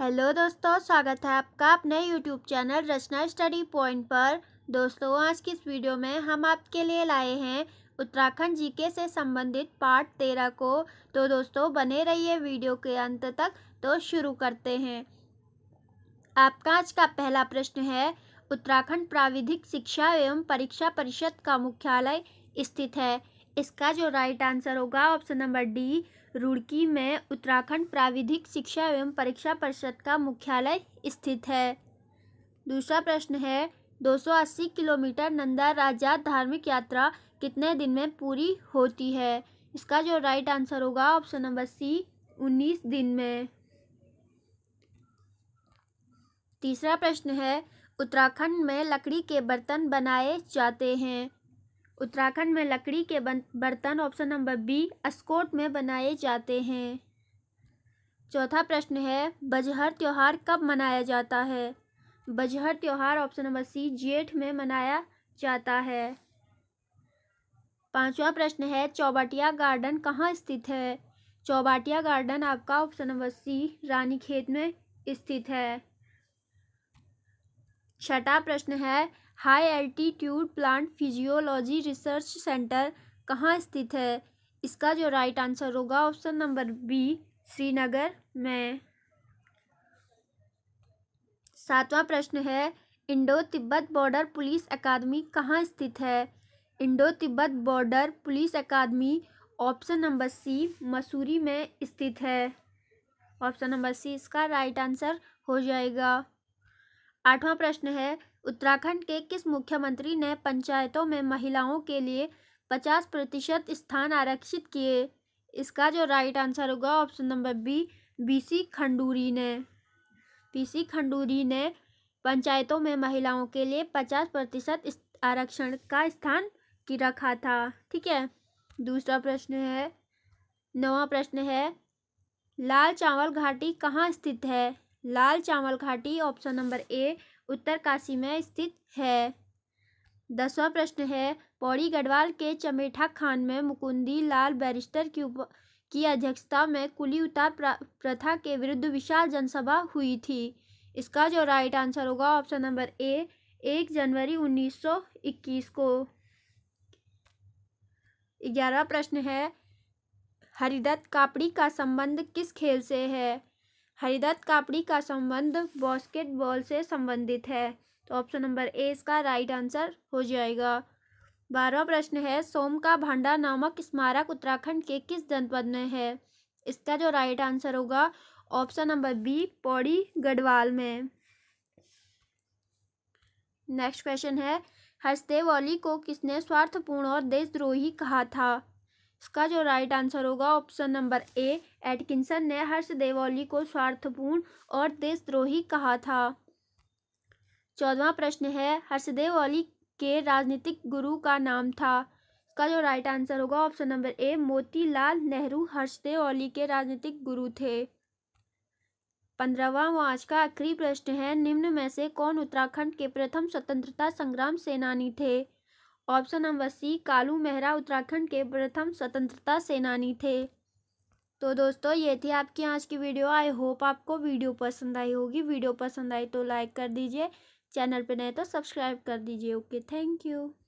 hello दोस्तों स्वागत है आपका अपने YouTube channel Rachna study point पर दोस्तों आज की इस वीडियो में हम आपके लिए लाए हैं उत्तराखंड जीके से संबंधित पार्ट तेरह को तो दोस्तों बने रहिए वीडियो के अंत तक तो शुरू करते हैं आपका आज का पहला प्रश्न है उत्तराखंड प्राविधिक शिक्षा एवं परीक्षा परिषद का मुख्यालय स्थित है इसका जो राइट आंसर होगा ऑप्शन नंबर डी रुड़की में उत्तराखंड प्राविधिक शिक्षा एवं परीक्षा परिषद का मुख्यालय स्थित है दूसरा प्रश्न है 280 किलोमीटर नंदा राजा धार्मिक यात्रा कितने दिन में पूरी होती है इसका जो राइट आंसर होगा ऑप्शन नंबर सी उन्नीस दिन में तीसरा प्रश्न है उत्तराखंड में लकड़ी के बर्तन बनाए जाते हैं उत्तराखंड में लकड़ी के बर्तन ऑप्शन नंबर बी अस्कोट में बनाए जाते हैं चौथा प्रश्न है बजहर त्यौहार कब मनाया जाता है बजहर त्यौहार ऑप्शन नंबर सी जेठ में मनाया जाता है पांचवा प्रश्न है चौबाटिया गार्डन कहाँ स्थित है चौबाटिया गार्डन आपका ऑप्शन नंबर सी रानीखेत में स्थित है छठा प्रश्न है high altitude plant physiology research centre कहाँ स्थित है इसका जो राइट आंसर होगा ऑप्शन नंबर बी श्रीनगर में सातवां प्रश्न है Indo Tibet border police academy कहाँ स्थित है Indo Tibet border police academy option number C Mussoorie में स्थित है ऑप्शन नंबर सी इसका राइट आंसर हो जाएगा आठवां प्रश्न है उत्तराखंड के किस मुख्यमंत्री ने पंचायतों में महिलाओं के लिए पचास प्रतिशत स्थान आरक्षित किए इसका जो राइट आंसर होगा option number B BC Khanduri ने पीसी खंडूरी ने पंचायतों में महिलाओं के लिए पचास प्रतिशत आरक्षण का स्थान की रखा था ठीक है दूसरा प्रश्न है नवा प्रश्न है लाल चावल घाटी कहाँ स्थित है लाल चावल घाटी ऑप्शन नंबर ए उत्तरकाशी में स्थित है दसवां प्रश्न है पौड़ी गढ़वाल के चमेठा खान में मुकुंदी लाल बैरिस्टर की उप की अध्यक्षता में कुली उतार प्रथा के विरुद्ध विशाल जनसभा हुई थी इसका जो राइट आंसर होगा ऑप्शन नंबर ए एक जनवरी 1921 को ग्यारह प्रश्न है हरिदत्त कापड़ी का संबंध किस खेल से है हरिदत्त कापड़ी का संबंध बास्केटबॉल से संबंधित है तो ऑप्शन नंबर ए इसका राइट आंसर हो जाएगा बारहवा प्रश्न है सोम का भांडा नामक स्मारक उत्तराखंड के किस जनपद में है इसका जो राइट आंसर होगा option number B Pauri Garhwal में नेक्स्ट क्वेश्चन है हसदेव ओली को किसने स्वार्थपूर्ण और देशद्रोही कहा था इसका जो राइट आंसर होगा ऑप्शन नंबर ए एटकिंसन ने हर्ष देवौली को स्वार्थपूर्ण और देशद्रोही कहा था चौदवा प्रश्न है हर्षदेव औली के राजनीतिक गुरु का नाम था इसका जो राइट आंसर होगा option number A Motilal Nehru Harshdev Auli के राजनीतिक गुरु थे पंद्रहवा व आज का आखिरी प्रश्न है निम्न में से कौन उत्तराखंड के प्रथम स्वतंत्रता संग्राम सेनानी थे option number C Kalu Mehra Uttarakhand के प्रथम स्वतंत्रता सेनानी थे तो दोस्तों ये थी आपकी आज की वीडियो आई होप आपको वीडियो पसंद आई होगी वीडियो पसंद आई तो लाइक कर दीजिए चैनल पर नए तो सब्सक्राइब कर दीजिए ओके थैंक यू